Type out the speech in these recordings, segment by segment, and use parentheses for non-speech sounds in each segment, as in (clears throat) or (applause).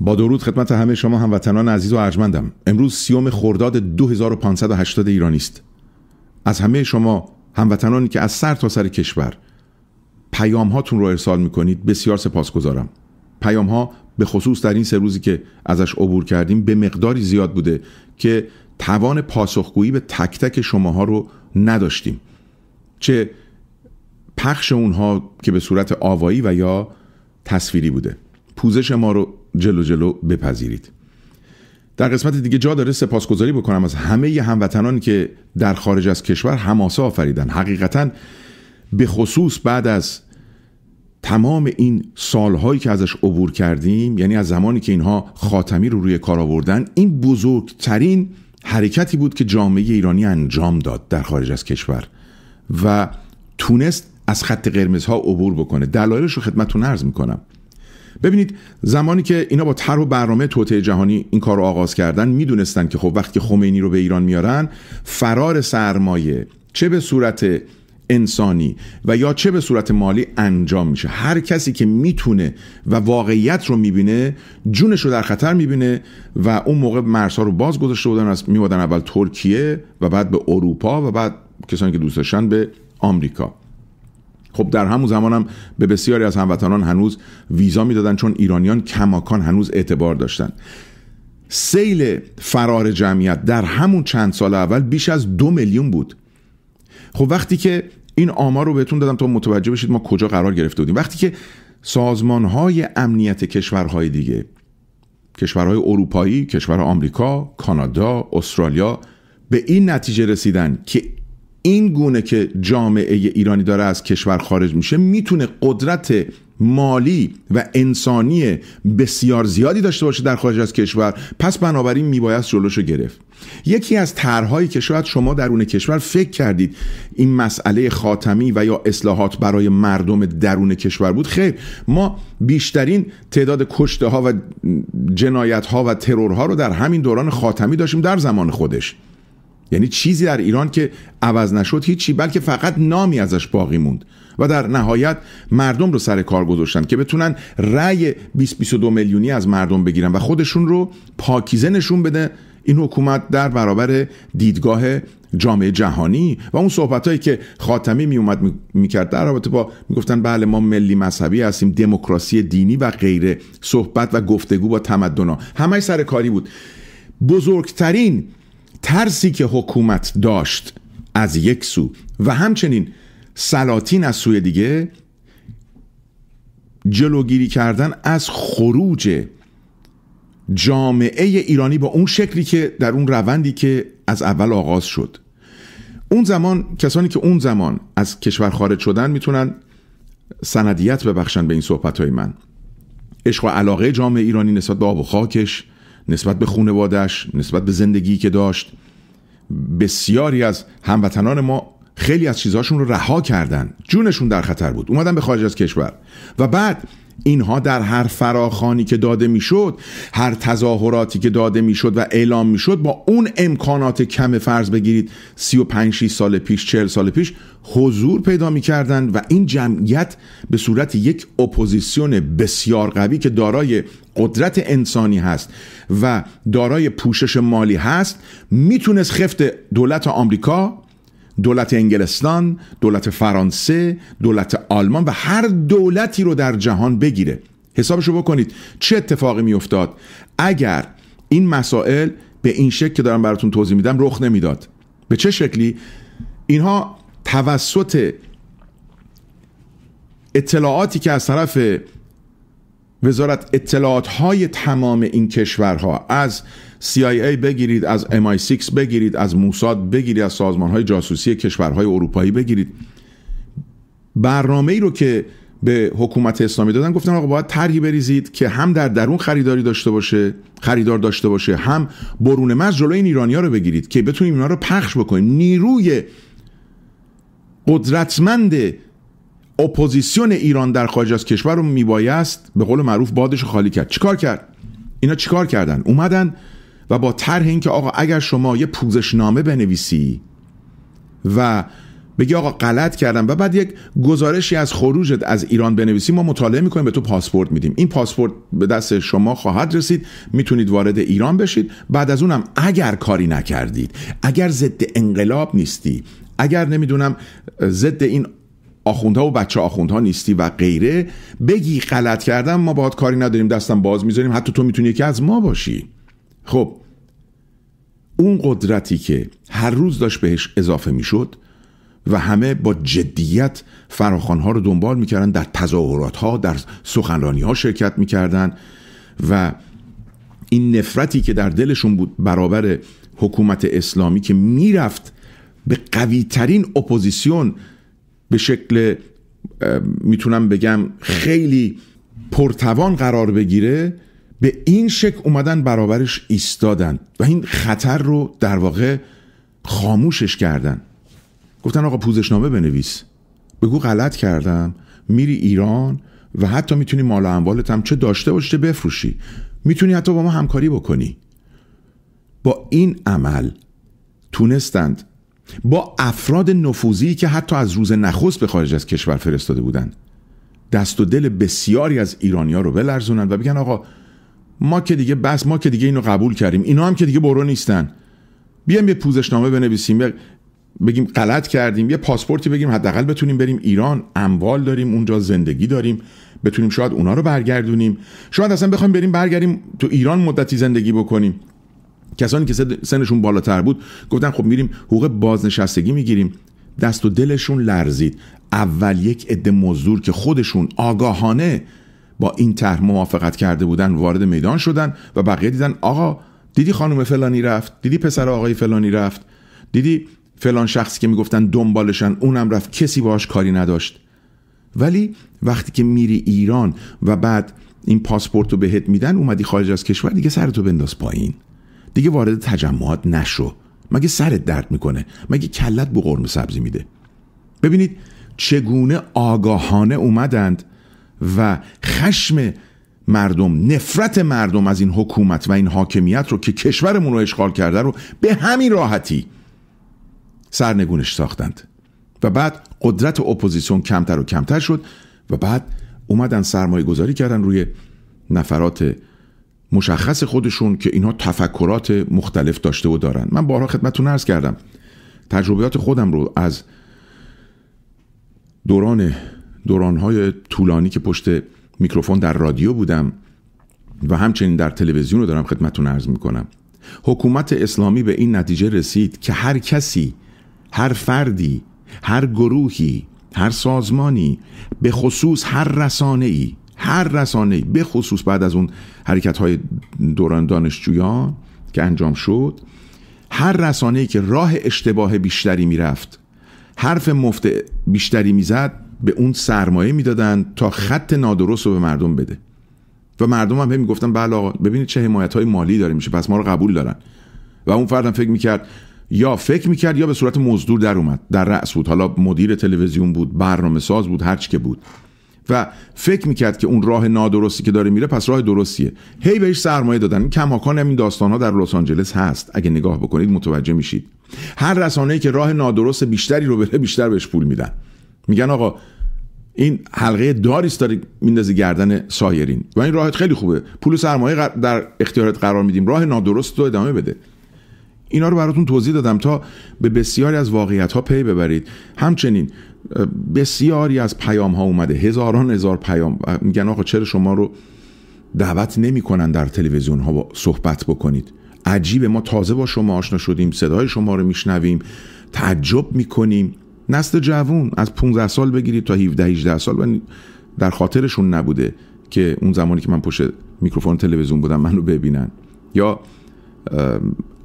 با درود خدمت همه شما هموطنان عزیز و ارجمندم امروز سیوم خرداد 2580 ایرانی است از همه شما هموطنانی که از سر تا سر کشور پیام هاتون رو ارسال میکنید بسیار سپاسگزارم پیام ها به خصوص در این سه روزی که ازش عبور کردیم به مقداری زیاد بوده که توان پاسخگویی به تک تک شماها رو نداشتیم چه پخش اونها که به صورت آوایی و یا تصویری بوده پوزش ما رو جلو جلو بپذیرید در قسمت دیگه جا داره سپاسگزاری بکنم از همه ی هموطنان که در خارج از کشور هماسه آفریدن حقیقتا به خصوص بعد از تمام این سالهایی که ازش عبور کردیم یعنی از زمانی که اینها خاتمی رو روی کار آوردن این بزرگترین حرکتی بود که جامعه ایرانی انجام داد در خارج از کشور و تونست از خط قرمزها عبور بکنه دلایلش رو خدمتتون عرض میکنم ببینید زمانی که اینا با طرح و برنامه توطعه جهانی این کار رو آغاز کردن میدونستن که خب وقتی خمینی رو به ایران میارن فرار سرمایه چه به صورت انسانی و یا چه به صورت مالی انجام میشه هر کسی که میتونه و واقعیت رو میبینه جونش رو در خطر میبینه و اون موقع مرزها رو باز گذاشته بودن از میبادن اول ترکیه و بعد به اروپا و بعد کسانی که دوست داشتن به آمریکا خب در همون زمان هم به بسیاری از هموطنان هنوز ویزا میدادن چون ایرانیان کماکان هنوز اعتبار داشتند سیل فرار جمعیت در همون چند سال اول بیش از دو میلیون بود خب وقتی که این آمار رو بهتون دادم تا متوجه بشید ما کجا قرار گرفته بودیم وقتی که سازمان های امنیت کشورهای دیگه کشورهای اروپایی، کشور آمریکا، کانادا، استرالیا به این نتیجه رسیدن که این گونه که جامعه ایرانی داره از کشور خارج میشه میتونه قدرت مالی و انسانی بسیار زیادی داشته باشه در خارج از کشور پس بنابراین میبایست جلوشو گرفت یکی از طرحهایی که شاید شما درون کشور فکر کردید این مسئله خاتمی و یا اصلاحات برای مردم درون کشور بود خیر ما بیشترین تعداد کشته ها و جنایت ها و ترورها رو در همین دوران خاتمی داشتیم در زمان خودش یعنی چیزی در ایران که عوض نشد هیچی بلکه فقط نامی ازش باقی موند و در نهایت مردم رو سر کار گذاشتن که بتونن رأی 20 22 میلیونی از مردم بگیرن و خودشون رو پاکیزه نشون بده این حکومت در برابر دیدگاه جامعه جهانی و اون صحبت هایی که خاتمی می اومد میکرد در رابطه با میگفتن بله ما ملی مذهبی هستیم دموکراسی دینی و غیر صحبت و گفتگو با تمدن ها همه سر کاری بود بزرگترین ترسی که حکومت داشت از یک سو و همچنین سلاطین از سوی دیگه جلوگیری کردن از خروج جامعه ایرانی با اون شکلی که در اون روندی که از اول آغاز شد اون زمان کسانی که اون زمان از کشور خارج شدن میتونن سندیت ببخشن به این صحبت های من عشق و علاقه جامعه ایرانی نسبت به آب و خاکش نسبت به خونوادش نسبت به زندگی که داشت بسیاری از هموطنان ما خیلی از چیزهاشون رو رها کردن جونشون در خطر بود اومدن به خارج از کشور و بعد اینها در هر فراخانی که داده میشد هر تظاهراتی که داده میشد و اعلام میشد با اون امکانات کم فرض بگیرید 35 سال پیش 40 سال پیش حضور پیدا میکردند و این جمعیت به صورت یک اپوزیسیون بسیار قوی که دارای قدرت انسانی هست و دارای پوشش مالی هست میتونست خفت دولت آمریکا دولت انگلستان دولت فرانسه دولت آلمان و هر دولتی رو در جهان بگیره حسابشو بکنید چه اتفاقی افتاد اگر این مسائل به این شکل که دارم براتون توضیح میدم رخ نمیداد به چه شکلی اینها توسط اطلاعاتی که از طرف وزارت اطلاعات های تمام این کشورها از CIA بگیرید از MI6 بگیرید از موساد بگیرید از سازمان های جاسوسی کشورهای اروپایی بگیرید برنامه ای رو که به حکومت اسلامی دادن گفتن آقا باید طرحی بریزید که هم در درون خریداری داشته باشه خریدار داشته باشه هم برون مرز جلوی این ایرانیا رو بگیرید که بتونیم اینا رو پخش بکنیم نیروی قدرتمند اپوزیسیون ایران در خارج از کشور رو میبایست به قول معروف بادش خالی کرد چیکار کرد اینا چیکار کردن اومدن و با طرح اینکه آقا اگر شما یه نامه بنویسی و بگی آقا غلط کردم و بعد یک گزارشی از خروجت از ایران بنویسی ما مطالعه میکنیم به تو پاسپورت میدیم این پاسپورت به دست شما خواهد رسید میتونید وارد ایران بشید بعد از اونم اگر کاری نکردید اگر ضد انقلاب نیستی اگر نمیدونم ضد این آخوندها و بچه آخوندها نیستی و غیره بگی غلط کردم ما باهات کاری نداریم دستم باز میذاریم حتی تو میتونی یکی از ما باشی خب اون قدرتی که هر روز داشت بهش اضافه میشد و همه با جدیت فراخانها رو دنبال میکردن در تظاهرات ها در سخنرانی ها شرکت میکردن و این نفرتی که در دلشون بود برابر حکومت اسلامی که میرفت به قوی ترین اپوزیسیون به شکل میتونم بگم خیلی پرتوان قرار بگیره به این شکل اومدن برابرش ایستادن و این خطر رو در واقع خاموشش کردن گفتن آقا پوزشنامه بنویس بگو غلط کردم میری ایران و حتی میتونی مال و اموالت هم چه داشته باشه بفروشی میتونی حتی با ما همکاری بکنی با این عمل تونستند با افراد نفوذی که حتی از روز نخست به خارج از کشور فرستاده بودند دست و دل بسیاری از ایرانیا رو بلرزونن و بگن آقا ما که دیگه بس ما که دیگه اینو قبول کردیم اینا هم که دیگه برو نیستن بیام یه پوزشنامه بنویسیم بگیم غلط کردیم یه پاسپورتی بگیم حداقل بتونیم بریم ایران اموال داریم اونجا زندگی داریم بتونیم شاید اونا رو برگردونیم شاید اصلا بخوایم بریم برگردیم تو ایران مدتی زندگی بکنیم کسانی که سنشون بالاتر بود گفتن خب میریم حقوق بازنشستگی میگیریم دست و دلشون لرزید اول یک عده مزدور که خودشون آگاهانه با این طرح موافقت کرده بودن وارد میدان شدن و بقیه دیدن آقا دیدی خانم فلانی رفت دیدی پسر آقای فلانی رفت دیدی فلان شخصی که میگفتن دنبالشن اونم رفت کسی باش کاری نداشت ولی وقتی که میری ایران و بعد این پاسپورت رو بهت میدن اومدی خارج از کشور دیگه سرتو بنداز پایین دیگه وارد تجمعات نشو مگه سرت درد میکنه مگه کلت بو قرمه سبزی میده ببینید چگونه آگاهانه اومدند و خشم مردم نفرت مردم از این حکومت و این حاکمیت رو که کشورمون رو اشغال کرده رو به همین راحتی سرنگونش ساختند و بعد قدرت اپوزیسیون کمتر و کمتر شد و بعد اومدن سرمایه گذاری کردن روی نفرات مشخص خودشون که اینها تفکرات مختلف داشته و دارن من بارها خدمتتون عرض کردم تجربیات خودم رو از دوران دورانهای طولانی که پشت میکروفون در رادیو بودم و همچنین در تلویزیون رو دارم خدمتتون عرض میکنم حکومت اسلامی به این نتیجه رسید که هر کسی هر فردی هر گروهی هر سازمانی به خصوص هر رسانه هر رسانه به خصوص بعد از اون حرکت های دوران دانشجویان که انجام شد هر رسانه که راه اشتباه بیشتری میرفت حرف مفت بیشتری میزد به اون سرمایه میدادن تا خط نادرست رو به مردم بده و مردم هم میگفتن بله آقا ببینید چه حمایت های مالی داره میشه پس ما رو قبول دارن و اون فردم فکر میکرد یا فکر میکرد یا به صورت مزدور در اومد در رأس بود حالا مدیر تلویزیون بود برنامه ساز بود هرچی که بود و فکر میکرد که اون راه نادرستی که داره میره پس راه درستیه هی بهش سرمایه دادن این کماکان این داستان ها در لس آنجلس هست اگه نگاه بکنید متوجه میشید هر رسانه که راه نادرست بیشتری رو بره بیشتر بهش پول میدن میگن آقا این حلقه داریست داری میندازی گردن سایرین و این راهت خیلی خوبه پول سرمایه در اختیارت قرار میدیم راه نادرست رو ادامه بده اینا رو براتون توضیح دادم تا به بسیاری از واقعیت ها پی ببرید همچنین بسیاری از پیام ها اومده هزاران هزار پیام میگن آقا چرا شما رو دعوت نمیکنن در تلویزیون ها صحبت بکنید عجیبه ما تازه با شما آشنا شدیم صدای شما رو میشنویم تعجب میکنیم نسل جوون از 15 سال بگیرید تا 17 18 سال در خاطرشون نبوده که اون زمانی که من پشت میکروفون تلویزیون بودم منو ببینن یا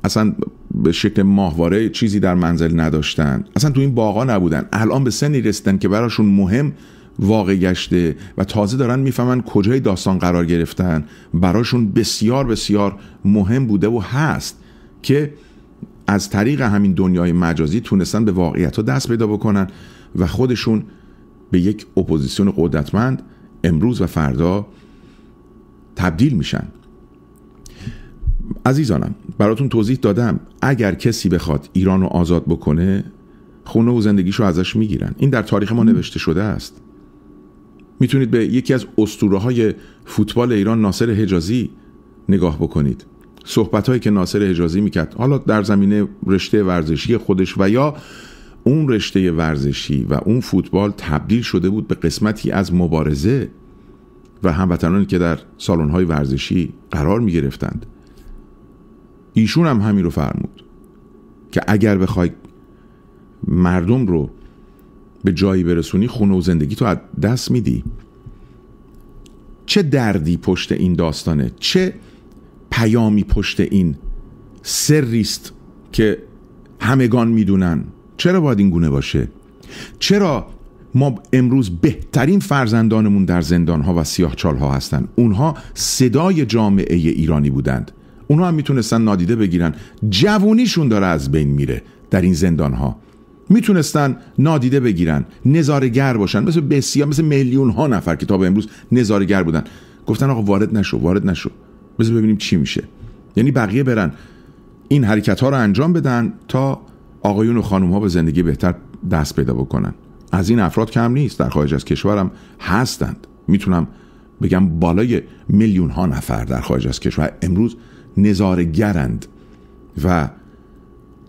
اصلا به شکل ماهواره چیزی در منزل نداشتن اصلا تو این باقا نبودن الان به سنی رسیدن که براشون مهم واقع گشته و تازه دارن میفهمن کجای داستان قرار گرفتن براشون بسیار بسیار مهم بوده و هست که از طریق همین دنیای مجازی تونستن به واقعیت ها دست پیدا بکنن و خودشون به یک اپوزیسیون قدرتمند امروز و فردا تبدیل میشن عزیزانم براتون توضیح دادم اگر کسی بخواد ایران رو آزاد بکنه خونه و زندگیشو ازش میگیرن این در تاریخ ما نوشته شده است میتونید به یکی از اسطوره های فوتبال ایران ناصر حجازی نگاه بکنید صحبت هایی که ناصر حجازی میکرد حالا در زمینه رشته ورزشی خودش و یا اون رشته ورزشی و اون فوتبال تبدیل شده بود به قسمتی از مبارزه و هموطنانی که در سالن های ورزشی قرار می گرفتند ایشون هم همین رو فرمود که اگر بخوای مردم رو به جایی برسونی خونه و زندگی تو از دست میدی چه دردی پشت این داستانه چه پیامی پشت این سریست که همگان میدونن چرا باید این گونه باشه چرا ما امروز بهترین فرزندانمون در زندان ها و سیاه چال ها هستن اونها صدای جامعه ایرانی بودند اونا هم میتونستن نادیده بگیرن جوونیشون داره از بین میره در این زندان ها میتونستن نادیده بگیرن نظارگر باشن مثل بسیار مثل میلیون ها نفر که تا به امروز نظارگر بودن گفتن آقا وارد نشو وارد نشو بذار ببینیم چی میشه یعنی بقیه برن این حرکت ها رو انجام بدن تا آقایون و خانم ها به زندگی بهتر دست پیدا بکنن از این افراد کم نیست در خارج از کشورم هستند میتونم بگم بالای میلیون ها نفر در خارج از کشور امروز نظارگرند و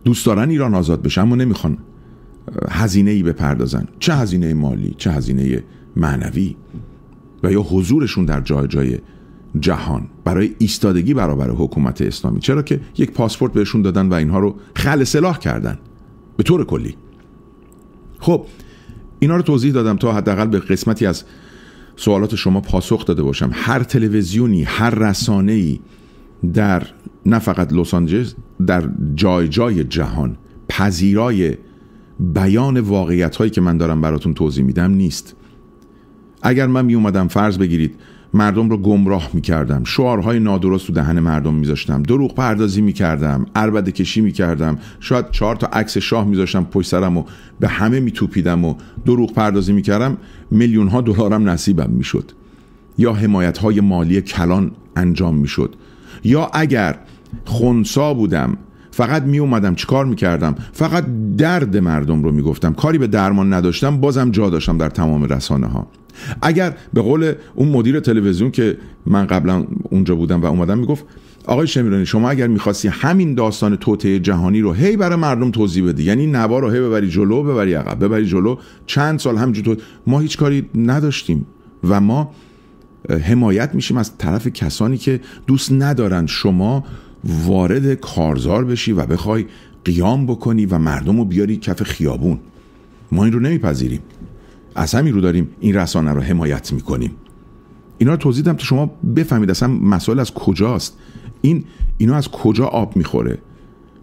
دوست دارن ایران آزاد بشه اما نمیخوان هزینه ای بپردازن چه هزینه مالی چه هزینه معنوی و یا حضورشون در جای جای جهان برای ایستادگی برابر حکومت اسلامی چرا که یک پاسپورت بهشون دادن و اینها رو خل سلاح کردن به طور کلی خب اینا رو توضیح دادم تا حداقل به قسمتی از سوالات شما پاسخ داده باشم هر تلویزیونی هر رسانه‌ای در نه فقط لس آنجلس در جای جای جهان پذیرای بیان واقعیت هایی که من دارم براتون توضیح میدم نیست اگر من می اومدم فرض بگیرید مردم رو گمراه می کردم شعارهای نادرست تو دهن مردم میذاشتم دروغ پردازی می کردم میکردم، کشی می شاید چهار تا عکس شاه میذاشتم پشت سرم و به همه می توپیدم و دروغ پردازی میکردم کردم میلیون ها دلارم نصیبم میشد یا حمایت های مالی کلان انجام میشد یا اگر خونسا بودم فقط می اومدم چیکار می فقط درد مردم رو می کاری به درمان نداشتم بازم جا داشتم در تمام رسانه ها اگر به قول اون مدیر تلویزیون که من قبلا اونجا بودم و اومدم میگفت آقای شمیرانی شما اگر میخواستی همین داستان توته جهانی رو هی برای مردم توضیح بدی یعنی نوا رو هی ببری جلو ببری عقب ببری جلو چند سال همینجور ما هیچ کاری نداشتیم و ما حمایت میشیم از طرف کسانی که دوست ندارن شما وارد کارزار بشی و بخوای قیام بکنی و مردم رو بیاری کف خیابون ما این رو نمیپذیریم از همین رو داریم این رسانه رو حمایت میکنیم اینا رو توضیح دادم تا شما بفهمید اصلا مسئله از کجاست این اینا از کجا آب میخوره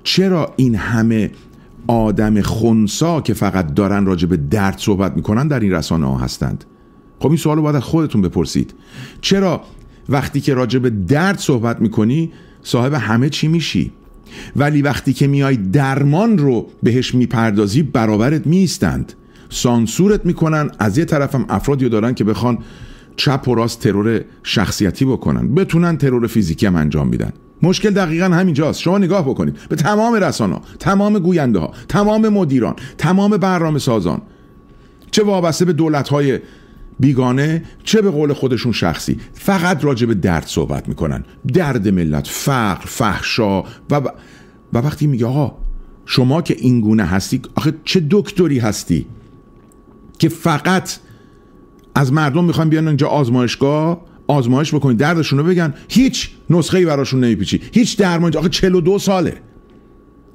چرا این همه آدم خونسا که فقط دارن راجب به درد صحبت میکنن در این رسانه ها هستند خب این سوال رو باید از خودتون بپرسید چرا وقتی که راجع به درد صحبت میکنی صاحب همه چی میشی ولی وقتی که میای درمان رو بهش میپردازی برابرت میستند سانسورت میکنن از یه طرفم افرادی دارن که بخوان چپ و راست ترور شخصیتی بکنن بتونن ترور فیزیکی هم انجام میدن مشکل دقیقا همینجاست شما نگاه بکنید به تمام رسانه تمام گوینده ها تمام مدیران تمام برنامه سازان چه وابسته به دولت های بیگانه چه به قول خودشون شخصی فقط راجع به درد صحبت میکنن درد ملت فقر فحشا و, و وقتی میگه آقا شما که اینگونه هستی آخه چه دکتری هستی که فقط از مردم میخوان بیان اینجا آزمایشگاه آزمایش بکنید دردشون رو بگن هیچ نسخه ای براشون نمیپیچی هیچ درمانی آخه 42 ساله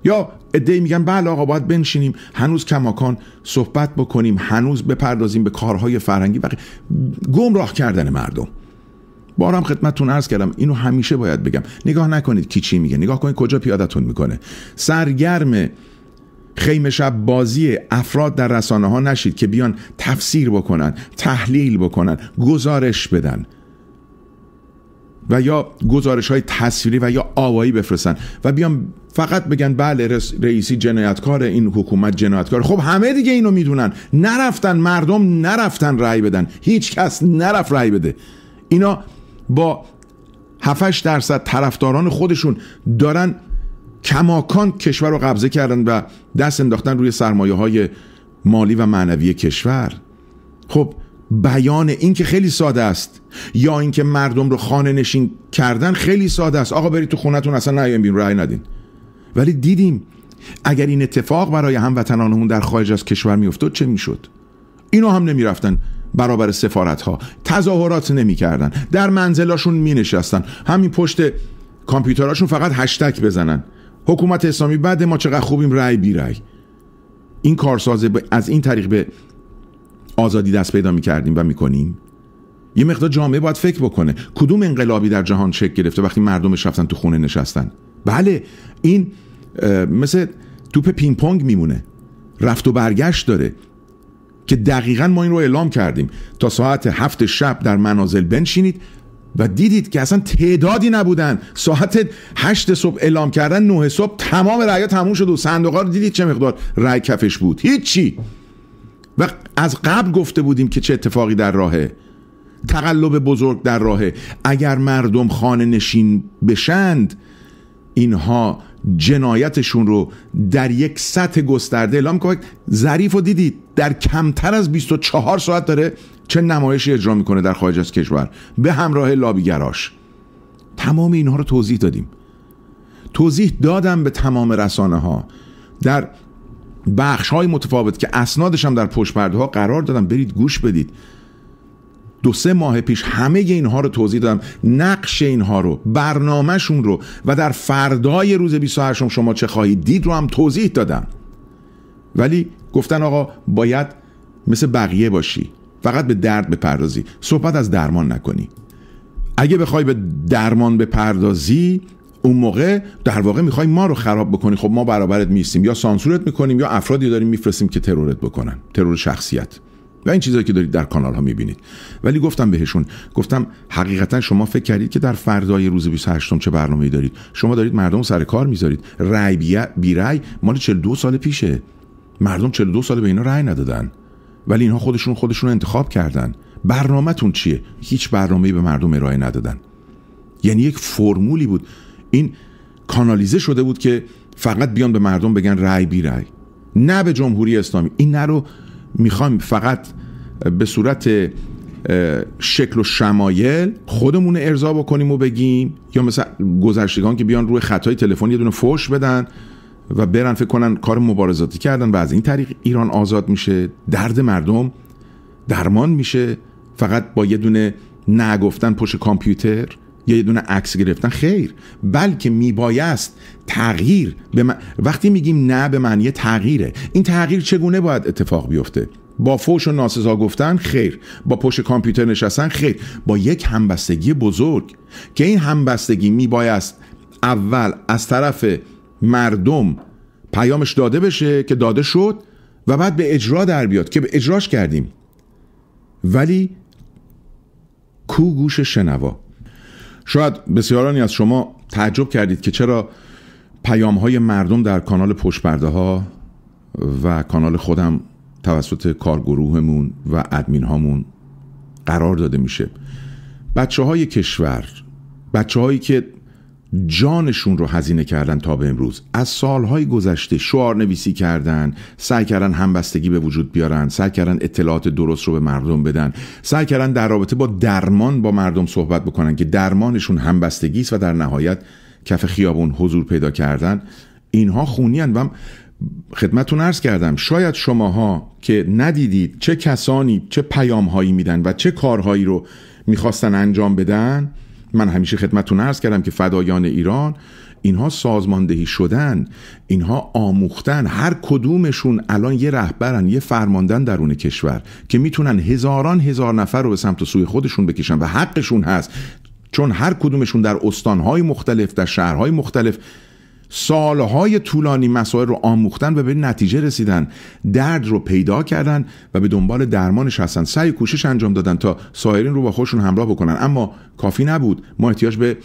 یا ادعی میگن بله آقا باید بنشینیم هنوز کماکان صحبت بکنیم هنوز بپردازیم به کارهای فرهنگی و گمراه کردن مردم بارم خدمتتون عرض کردم اینو همیشه باید بگم نگاه نکنید کی چی میگه نگاه کنید کجا پیادتون میکنه سرگرم خیمه شب بازی افراد در رسانه ها نشید که بیان تفسیر بکنن تحلیل بکنن گزارش بدن و یا گزارش های تصویری و یا آوایی بفرستن و بیان فقط بگن بله رئیسی جنایتکار این حکومت جنایتکار خب همه دیگه اینو میدونن نرفتن مردم نرفتن رأی بدن هیچ کس نرفت رأی بده اینا با 7 درصد طرفداران خودشون دارن کماکان کشور رو قبضه کردن و دست انداختن روی سرمایه های مالی و معنوی کشور خب بیان این که خیلی ساده است یا اینکه مردم رو خانه نشین کردن خیلی ساده است آقا برید تو خونتون اصلا نیاین بیم رأی ندین ولی دیدیم اگر این اتفاق برای هموطنانمون در خارج از کشور میافتاد چه میشد اینا هم نمیرفتن برابر سفارت ها تظاهرات نمیکردن در منزلاشون مینشستن همین پشت کامپیوتراشون فقط هشتک بزنن حکومت اسلامی بعد ما چقدر خوبیم رأی بی رای این کارساز از این طریق به آزادی دست پیدا میکردیم و میکنیم یه مقدار جامعه باید فکر بکنه کدوم انقلابی در جهان شکل گرفته وقتی مردمش رفتن تو خونه نشستن بله این مثل توپ پینگ پونگ میمونه رفت و برگشت داره که دقیقا ما این رو اعلام کردیم تا ساعت هفت شب در منازل بنشینید و دیدید که اصلا تعدادی نبودن ساعت هشت صبح اعلام کردن نه صبح تمام رأی تموم شد و صندوق رو دیدید چه مقدار رای کفش بود هیچی و از قبل گفته بودیم که چه اتفاقی در راهه تقلب بزرگ در راهه اگر مردم خانه نشین بشند اینها جنایتشون رو در یک سطح گسترده اعلام کنید ظریف رو دیدید در کمتر از 24 ساعت داره چه نمایشی اجرا میکنه در خارج از کشور به همراه لابیگراش تمام اینها رو توضیح دادیم توضیح دادم به تمام رسانه ها در بخش های متفاوت که اسنادش هم در پشت پرده ها قرار دادم برید گوش بدید دو سه ماه پیش همه اینها رو توضیح دادم نقش اینها رو برنامهشون رو و در فردای روز 28 شما چه خواهید دید رو هم توضیح دادم ولی گفتن آقا باید مثل بقیه باشی فقط به درد بپردازی صحبت از درمان نکنی اگه بخوای به درمان بپردازی اون موقع در واقع میخوای ما رو خراب بکنی خب ما برابرت میستیم یا سانسورت میکنیم یا افرادی داریم میفرستیم که ترورت بکنن ترور شخصیت و این چیزهایی که دارید در کانال ها میبینید ولی گفتم بهشون گفتم حقیقتا شما فکر کردید که در فردای روز 28 چه برنامه‌ای دارید شما دارید مردم سر کار میذارید رای بی, بی رای مال 42 سال پیشه مردم 42 سال به اینا رای ندادن ولی اینها خودشون خودشون انتخاب کردن برنامهتون چیه هیچ برنامه‌ای به مردم ارائه ندادن یعنی یک فرمولی بود این کانالیزه شده بود که فقط بیان به مردم بگن رای بی رای نه به جمهوری اسلامی این نه رو میخوایم فقط به صورت شکل و شمایل خودمون ارضا بکنیم و بگیم یا مثلا گذشتگان که بیان روی خطای تلفن یه دونه فوش بدن و برن فکر کنن کار مبارزاتی کردن و از این طریق ایران آزاد میشه درد مردم درمان میشه فقط با یه دونه نگفتن پشت کامپیوتر یا یه دونه عکس گرفتن خیر بلکه میبایست تغییر به وقتی میگیم نه به معنی تغییره این تغییر چگونه باید اتفاق بیفته با فوش و ناسزا گفتن خیر با پشت کامپیوتر نشستن خیر با یک همبستگی بزرگ که این همبستگی میبایست اول از طرف مردم پیامش داده بشه که داده شد و بعد به اجرا در بیاد که به اجراش کردیم ولی کو گوش شنوا شاید بسیارانی از شما تعجب کردید که چرا پیام های مردم در کانال پشپرده ها و کانال خودم توسط کارگروهمون و ادمین هامون قرار داده میشه بچه های کشور بچه هایی که جانشون رو هزینه کردن تا به امروز از سالهای گذشته شعار نویسی کردن سعی کردن همبستگی به وجود بیارن سعی کردن اطلاعات درست رو به مردم بدن سعی کردن در رابطه با درمان با مردم صحبت بکنن که درمانشون همبستگی است و در نهایت کف خیابون حضور پیدا کردن اینها خونی و خدمتون عرض کردم شاید شماها که ندیدید چه کسانی چه پیامهایی میدن و چه کارهایی رو میخواستن انجام بدن من همیشه خدمتتون عرض کردم که فدایان ایران اینها سازماندهی شدن اینها آموختن هر کدومشون الان یه رهبرن یه فرماندن درون کشور که میتونن هزاران هزار نفر رو به سمت و سوی خودشون بکشن و حقشون هست چون هر کدومشون در استانهای مختلف در شهرهای مختلف سالهای طولانی مسائل رو آموختن و به نتیجه رسیدن درد رو پیدا کردن و به دنبال درمانش هستن سعی کوشش انجام دادن تا سایرین رو با خودشون همراه بکنن اما کافی نبود ما احتیاج به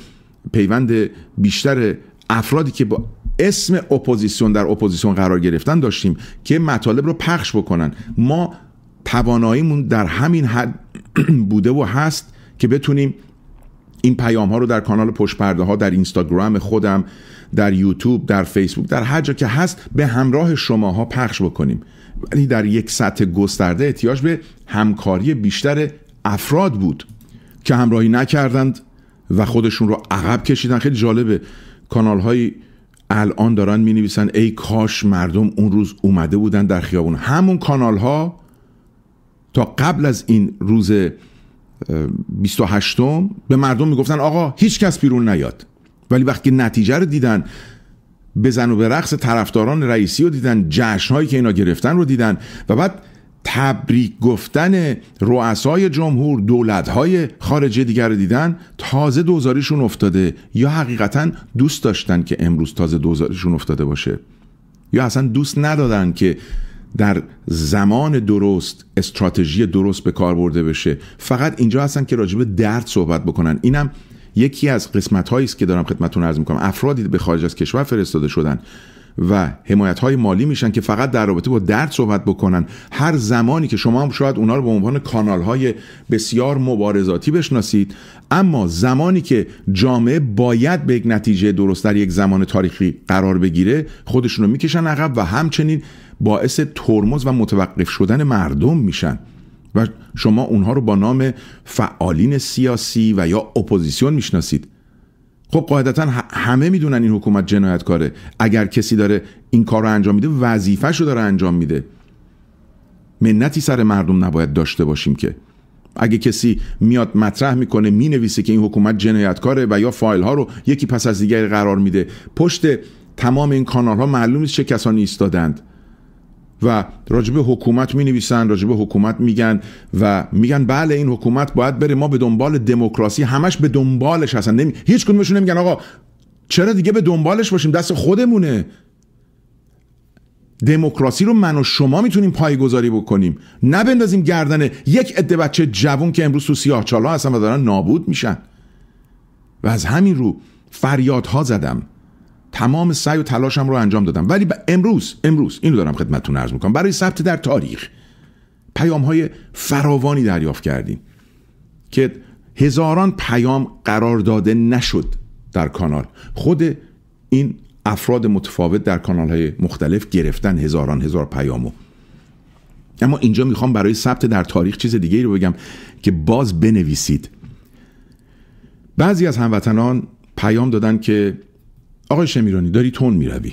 پیوند بیشتر افرادی که با اسم اپوزیسیون در اپوزیسیون قرار گرفتن داشتیم که مطالب رو پخش بکنن ما تواناییمون در همین حد (clears throat) بوده و هست که بتونیم این پیام ها رو در کانال پشت پرده ها در اینستاگرام خودم در یوتیوب در فیسبوک در هر جا که هست به همراه شماها پخش بکنیم ولی در یک سطح گسترده احتیاج به همکاری بیشتر افراد بود که همراهی نکردند و خودشون رو عقب کشیدن خیلی جالبه کانال های الان دارن می نویسن ای کاش مردم اون روز اومده بودن در خیابون همون کانال ها تا قبل از این روز 28 به مردم گفتن آقا هیچ کس بیرون نیاد ولی وقتی نتیجه رو دیدن بزن و به رقص طرفداران رئیسی رو دیدن جشنهایی که اینا گرفتن رو دیدن و بعد تبریک گفتن رؤسای جمهور دولتهای خارجه دیگر رو دیدن تازه دوزاریشون افتاده یا حقیقتا دوست داشتن که امروز تازه دوزاریشون افتاده باشه یا اصلا دوست ندادن که در زمان درست استراتژی درست به کار برده بشه فقط اینجا هستن که راجب درد صحبت بکنن اینم یکی از قسمت هایی است که دارم خدمتتون عرض میکنم افرادی به خارج از کشور فرستاده شدن و حمایت های مالی میشن که فقط در رابطه با درد صحبت بکنن هر زمانی که شما هم شاید اونا رو به عنوان کانال های بسیار مبارزاتی بشناسید اما زمانی که جامعه باید به یک نتیجه درست در یک زمان تاریخی قرار بگیره خودشون رو میکشن عقب و همچنین باعث ترمز و متوقف شدن مردم میشن و شما اونها رو با نام فعالین سیاسی و یا اپوزیسیون میشناسید خب قاعدتا همه میدونن این حکومت جنایتکاره اگر کسی داره این کار رو انجام میده وظیفهش رو داره انجام میده منتی سر مردم نباید داشته باشیم که اگه کسی میاد مطرح میکنه مینویسه که این حکومت جنایتکاره و یا فایل ها رو یکی پس از دیگری قرار میده پشت تمام این کانال ها معلوم نیست چه کسانی ایستادند و راجب حکومت می نویسن راجب حکومت میگن و میگن بله این حکومت باید بره ما به دنبال دموکراسی همش به دنبالش هستن نمی... هیچ کدومشون نمیگن آقا چرا دیگه به دنبالش باشیم دست خودمونه دموکراسی رو من و شما میتونیم پایگذاری بکنیم نبندازیم گردن یک عده بچه جوون که امروز تو سیاه چالا هستن و دارن نابود میشن و از همین رو فریادها زدم تمام سعی و تلاشم رو انجام دادم ولی امروز امروز اینو دارم خدمتتون عرض میکنم برای ثبت در تاریخ پیام های فراوانی دریافت کردیم که هزاران پیام قرار داده نشد در کانال خود این افراد متفاوت در کانال های مختلف گرفتن هزاران هزار پیامو اما اینجا میخوام برای ثبت در تاریخ چیز دیگه ای رو بگم که باز بنویسید بعضی از هموطنان پیام دادن که آقای شمیرانی داری تون روی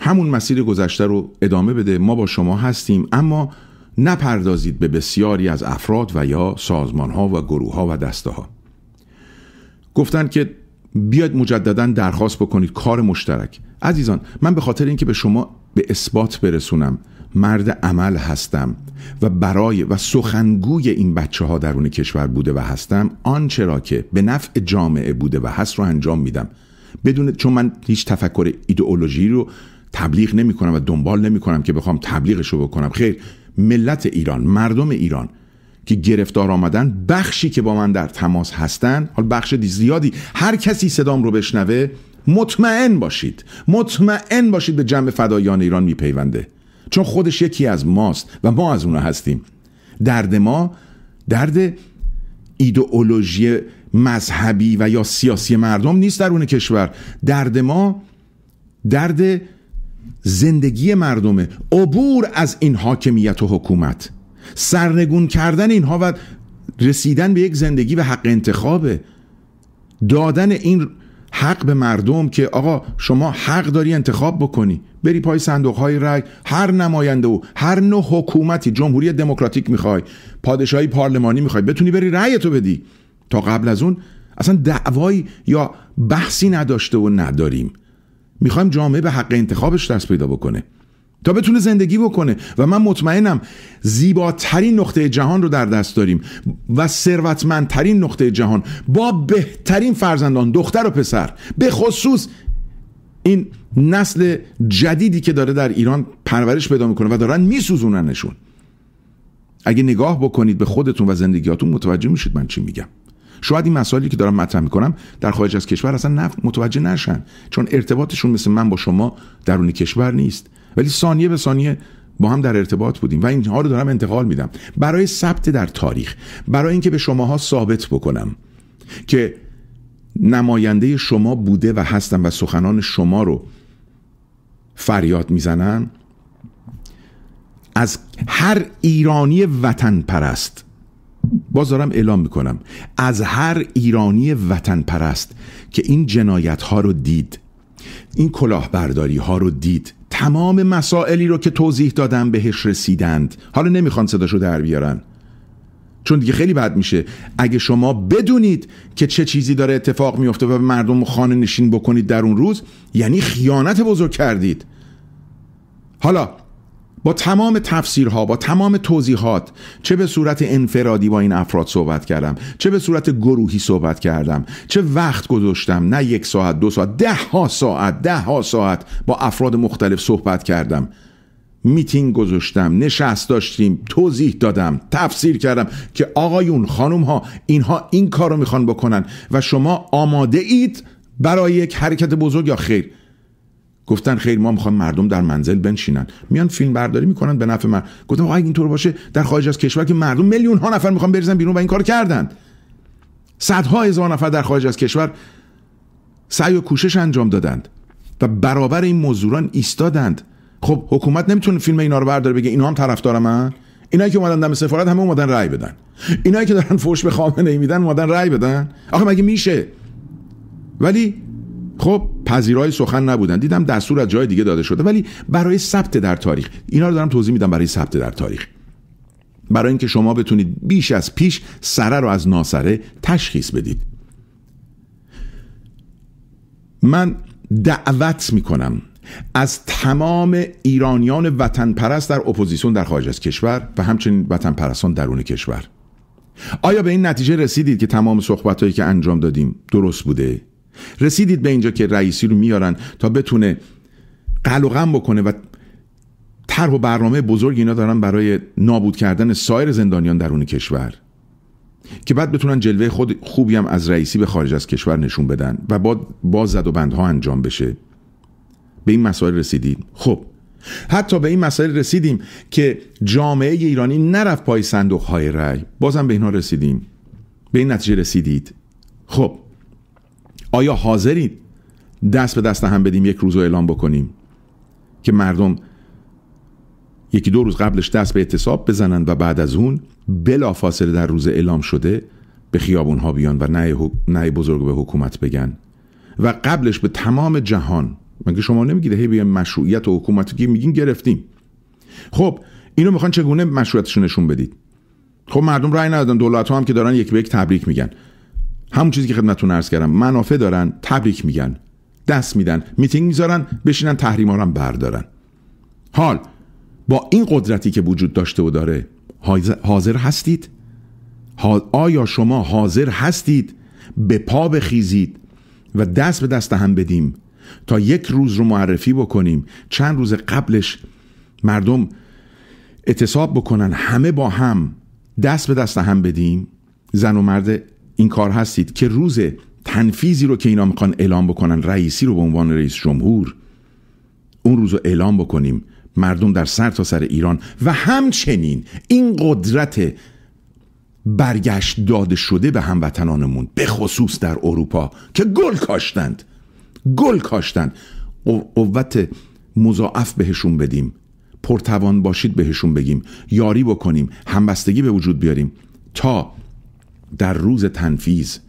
همون مسیر گذشته رو ادامه بده ما با شما هستیم اما نپردازید به بسیاری از افراد و یا سازمان ها و گروه ها و دسته ها گفتن که بیاد مجددا درخواست بکنید کار مشترک عزیزان من به خاطر اینکه به شما به اثبات برسونم مرد عمل هستم و برای و سخنگوی این بچه ها درون کشور بوده و هستم آنچه را که به نفع جامعه بوده و هست رو انجام میدم بدون چون من هیچ تفکر ایدئولوژی رو تبلیغ نمی کنم و دنبال نمی کنم که بخوام تبلیغش رو بکنم خیر ملت ایران مردم ایران که گرفتار آمدن بخشی که با من در تماس هستن حال بخش زیادی هر کسی صدام رو بشنوه مطمئن باشید مطمئن باشید به جمع فدایان ایران میپیونده چون خودش یکی از ماست و ما از اونها هستیم درد ما درد ایدئولوژی مذهبی و یا سیاسی مردم نیست در اون کشور درد ما درد زندگی مردمه عبور از این حاکمیت و حکومت سرنگون کردن اینها و رسیدن به یک زندگی و حق انتخابه دادن این حق به مردم که آقا شما حق داری انتخاب بکنی بری پای صندوق های رای هر نماینده و هر نوع حکومتی جمهوری دموکراتیک میخوای پادشاهی پارلمانی میخوای بتونی بری رأی تو بدی تا قبل از اون اصلا دعوایی یا بحثی نداشته و نداریم میخوایم جامعه به حق انتخابش دست پیدا بکنه تا بتونه زندگی بکنه و من مطمئنم زیباترین نقطه جهان رو در دست داریم و ثروتمندترین نقطه جهان با بهترین فرزندان دختر و پسر به خصوص این نسل جدیدی که داره در ایران پرورش پیدا میکنه و دارن میسوزوننشون اگه نگاه بکنید به خودتون و زندگیاتون متوجه میشید من چی میگم شاید این مسائلی که دارم مطرح میکنم در خارج از کشور اصلا متوجه نشن چون ارتباطشون مثل من با شما درون کشور نیست ولی ثانیه به ثانیه با هم در ارتباط بودیم و اینها رو دارم انتقال میدم برای ثبت در تاریخ برای اینکه به شماها ثابت بکنم که نماینده شما بوده و هستم و سخنان شما رو فریاد میزنن از هر ایرانی وطن پرست باز دارم اعلام میکنم از هر ایرانی وطن پرست که این جنایت ها رو دید این کلاهبرداری ها رو دید تمام مسائلی رو که توضیح دادم بهش رسیدند حالا نمیخوان صداشو در بیارن چون دیگه خیلی بد میشه اگه شما بدونید که چه چیزی داره اتفاق میفته و به مردم خانه نشین بکنید در اون روز یعنی خیانت بزرگ کردید حالا با تمام تفسیرها با تمام توضیحات چه به صورت انفرادی با این افراد صحبت کردم چه به صورت گروهی صحبت کردم چه وقت گذاشتم نه یک ساعت دو ساعت ده ها ساعت ده ها ساعت با افراد مختلف صحبت کردم میتینگ گذاشتم نشست داشتیم توضیح دادم تفسیر کردم که آقایون خانم ها اینها این کار رو میخوان بکنن و شما آماده اید برای یک حرکت بزرگ یا خیر گفتن خیر ما میخوام مردم در منزل بنشینن میان فیلم برداری میکنن به نفع من گفتم آقا اینطور باشه در خارج از کشور که مردم میلیون ها نفر میخوان بریزن بیرون و این کار کردن صدها هزار نفر در خارج از کشور سعی و کوشش انجام دادند و برابر این مزوران ایستادند خب حکومت نمیتونه فیلم اینا رو برداره بگه اینا هم طرفدار من اینایی که اومدن دم سفارت همه اومدن رای بدن اینایی که دارن فوش به خامنه ای میدن اومدن رای بدن آخه مگه میشه ولی خب پذیرای سخن نبودن دیدم دستور از جای دیگه داده شده ولی برای ثبت در تاریخ اینا رو دارم توضیح میدم برای ثبت در تاریخ برای اینکه شما بتونید بیش از پیش سره رو از ناسره تشخیص بدید من دعوت میکنم از تمام ایرانیان وطن پرست در اپوزیسیون در خارج از کشور و همچنین وطن پرستان درون کشور آیا به این نتیجه رسیدید که تمام صحبت هایی که انجام دادیم درست بوده رسیدید به اینجا که رئیسی رو میارن تا بتونه قل و غم بکنه و طرح و برنامه بزرگ اینا دارن برای نابود کردن سایر زندانیان درون کشور که بعد بتونن جلوه خود خوبی هم از رئیسی به خارج از کشور نشون بدن و با باز زد و بندها انجام بشه به این مسائل رسیدیم خب حتی به این مسائل رسیدیم که جامعه ایرانی نرفت پای صندوق های رأی بازم به اینها رسیدیم به این نتیجه رسیدید خب آیا حاضرید دست به دست هم بدیم یک روز رو اعلام بکنیم که مردم یکی دو روز قبلش دست به اعتصاب بزنن و بعد از اون بلا فاصله در روز اعلام شده به خیابون ها بیان و نعی, بزرگ به حکومت بگن و قبلش به تمام جهان مگه شما نمیگید هی بیان مشروعیت و حکومت که میگین گرفتیم خب اینو میخوان چگونه مشروعیتشون نشون بدید خب مردم رای ندادن دولت ها هم که دارن یک به یک تبریک میگن همون چیزی که خدمتتون عرض کردم منافع دارن تبریک میگن دست میدن میتینگ میذارن بشینن تحریما هم بردارن حال با این قدرتی که وجود داشته و داره حاضر هستید آیا شما حاضر هستید به پا بخیزید و دست به دست هم بدیم تا یک روز رو معرفی بکنیم چند روز قبلش مردم اعتصاب بکنن همه با هم دست به دست هم بدیم زن و مرد این کار هستید که روز تنفیزی رو که اینا میخوان اعلام بکنن رئیسی رو به عنوان رئیس جمهور اون روز رو اعلام بکنیم مردم در سر تا سر ایران و همچنین این قدرت برگشت داده شده به هموطنانمون به خصوص در اروپا که گل کاشتند گل کاشتند قوت مضاعف بهشون بدیم پرتوان باشید بهشون بگیم یاری بکنیم همبستگی به وجود بیاریم تا در روز تنفیز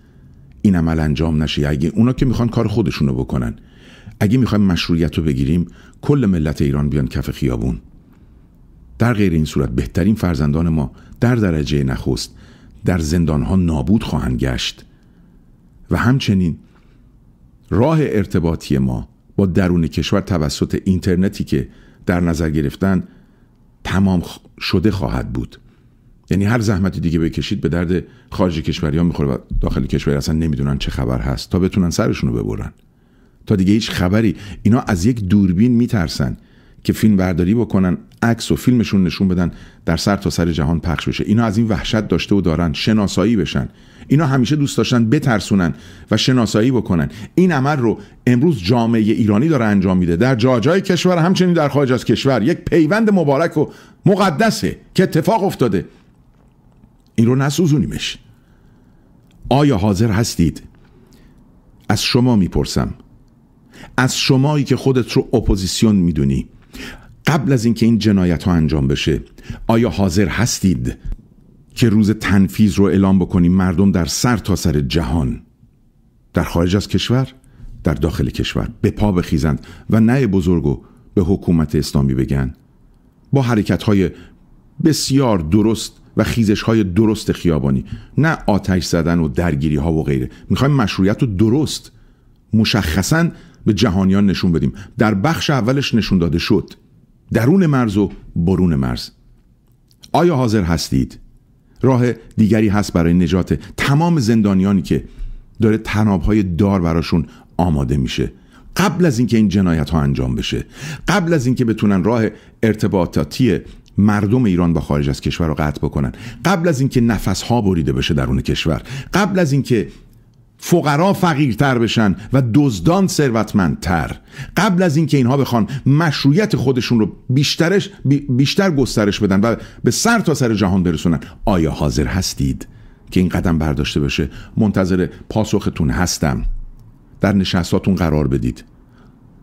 این عمل انجام نشه اگه اونا که میخوان کار خودشونو بکنن اگه میخوایم مشروعیت رو بگیریم کل ملت ایران بیان کف خیابون در غیر این صورت بهترین فرزندان ما در درجه نخست در زندانها نابود خواهند گشت و همچنین راه ارتباطی ما با درون کشور توسط اینترنتی که در نظر گرفتن تمام شده خواهد بود یعنی هر زحمت دیگه بکشید به درد خارج ها میخوره و داخل کشوری اصلا نمیدونن چه خبر هست تا بتونن سرشون رو ببرن تا دیگه هیچ خبری اینا از یک دوربین میترسن که فیلم برداری بکنن عکس و فیلمشون نشون بدن در سر تا سر جهان پخش بشه اینا از این وحشت داشته و دارن شناسایی بشن اینا همیشه دوست داشتن بترسونن و شناسایی بکنن این عمل رو امروز جامعه ایرانی داره انجام میده در جاجای کشور همچنین در خارج از کشور یک پیوند مبارک و مقدسه که اتفاق افتاده این رو نسوزونیمش آیا حاضر هستید از شما میپرسم از شمایی که خودت رو اپوزیسیون میدونی قبل از اینکه این جنایت ها انجام بشه آیا حاضر هستید که روز تنفیز رو اعلام بکنی مردم در سر تا سر جهان در خارج از کشور در داخل کشور به پا بخیزند و نه بزرگو به حکومت اسلامی بگن با حرکت های بسیار درست و خیزش های درست خیابانی نه آتش زدن و درگیری ها و غیره میخوایم مشروعیت رو درست مشخصا به جهانیان نشون بدیم در بخش اولش نشون داده شد درون مرز و برون مرز آیا حاضر هستید راه دیگری هست برای نجات تمام زندانیانی که داره تنابهای دار براشون آماده میشه قبل از اینکه این جنایت ها انجام بشه قبل از اینکه بتونن راه ارتباطاتی مردم ایران با خارج از کشور رو قطع بکنن قبل از اینکه نفس ها بریده بشه درون کشور قبل از اینکه فقرا فقیرتر بشن و دزدان ثروتمندتر قبل از اینکه اینها بخوان مشروعیت خودشون رو بیشترش بیشتر گسترش بدن و به سر تا سر جهان برسونن آیا حاضر هستید که این قدم برداشته بشه منتظر پاسختون هستم در نشستاتون قرار بدید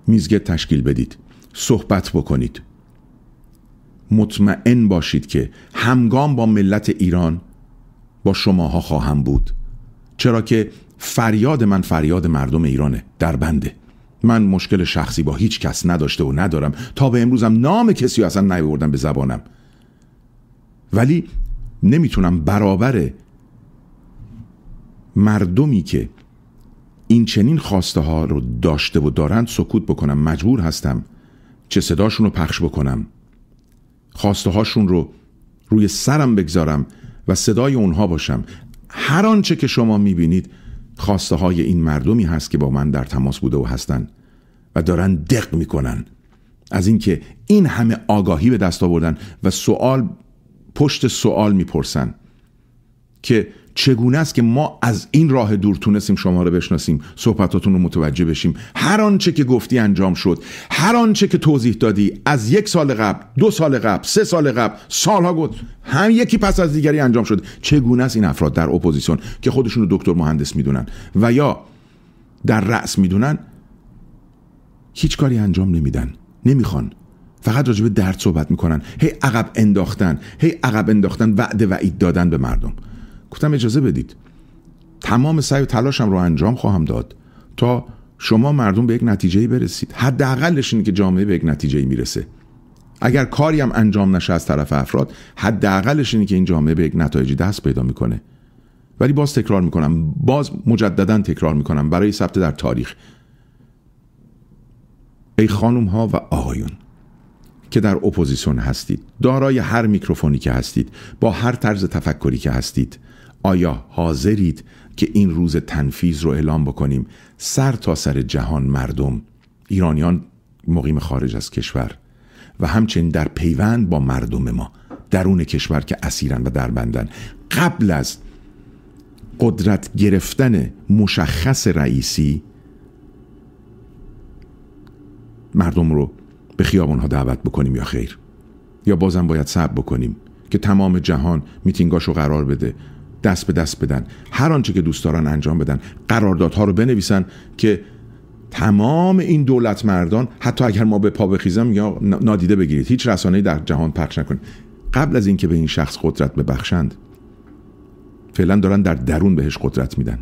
میزگه تشکیل بدید صحبت بکنید مطمئن باشید که همگام با ملت ایران با شماها خواهم بود چرا که فریاد من فریاد مردم ایرانه در بنده من مشکل شخصی با هیچ کس نداشته و ندارم تا به امروزم نام کسی اصلا نیاوردم به زبانم ولی نمیتونم برابر مردمی که این چنین خواسته ها رو داشته و دارند سکوت بکنم مجبور هستم چه صداشون رو پخش بکنم خواسته هاشون رو روی سرم بگذارم و صدای اونها باشم هر آنچه که شما میبینید خواسته های این مردمی هست که با من در تماس بوده و هستن و دارن دق میکنن از اینکه این همه آگاهی به دست آوردن و سوال پشت سوال میپرسن که چگونه است که ما از این راه دور تونستیم شما رو بشناسیم صحبتاتون رو متوجه بشیم هر آنچه که گفتی انجام شد هر آنچه که توضیح دادی از یک سال قبل دو سال قبل سه سال قبل سالها گفت هم یکی پس از دیگری انجام شد چگونه است این افراد در اپوزیسیون که خودشون رو دکتر مهندس میدونن و یا در رأس میدونن هیچ کاری انجام نمیدن نمیخوان فقط راجع به درد صحبت میکنن هی hey, عقب انداختن هی عقب انداختن وعده وعید دادن به مردم گفتم اجازه بدید تمام سعی و تلاشم رو انجام خواهم داد تا شما مردم به یک نتیجه برسید حداقلش اینه که جامعه به یک نتیجه میرسه اگر کاری هم انجام نشه از طرف افراد حداقلش اینه که این جامعه به یک نتایجی دست پیدا میکنه ولی باز تکرار میکنم باز مجددا تکرار میکنم برای ثبت در تاریخ ای خانم ها و آقایون که در اپوزیسیون هستید دارای هر میکروفونی که هستید با هر طرز تفکری که هستید آیا حاضرید که این روز تنفیز رو اعلام بکنیم سر تا سر جهان مردم ایرانیان مقیم خارج از کشور و همچنین در پیوند با مردم ما درون کشور که اسیرن و دربندن قبل از قدرت گرفتن مشخص رئیسی مردم رو به ها دعوت بکنیم یا خیر یا بازم باید صبر بکنیم که تمام جهان میتینگاشو قرار بده دست به دست بدن هر آنچه که دوست دارن انجام بدن قراردادها رو بنویسن که تمام این دولت مردان حتی اگر ما به پا بخیزم یا نادیده بگیرید هیچ رسانه در جهان پخش نکنید قبل از اینکه به این شخص قدرت ببخشند فعلا دارن در درون بهش قدرت میدن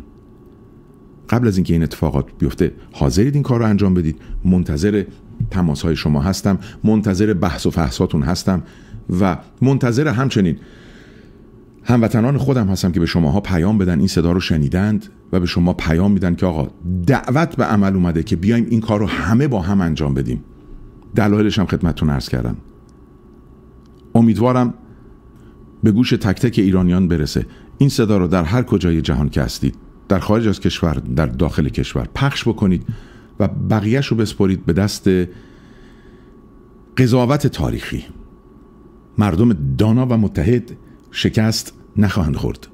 قبل از اینکه این اتفاقات بیفته حاضرید این کار رو انجام بدید منتظر تماس های شما هستم منتظر بحث و فحصاتون هستم و منتظر همچنین هموطنان خودم هستم که به شماها پیام بدن این صدا رو شنیدند و به شما پیام میدن که آقا دعوت به عمل اومده که بیایم این کار رو همه با هم انجام بدیم دلایلش هم خدمتتون عرض کردم امیدوارم به گوش تک تک ایرانیان برسه این صدا رو در هر کجای جهان که هستید در خارج از کشور در داخل کشور پخش بکنید و بقیهش رو بسپرید به دست قضاوت تاریخی مردم دانا و متحد شکست نخواهند خورد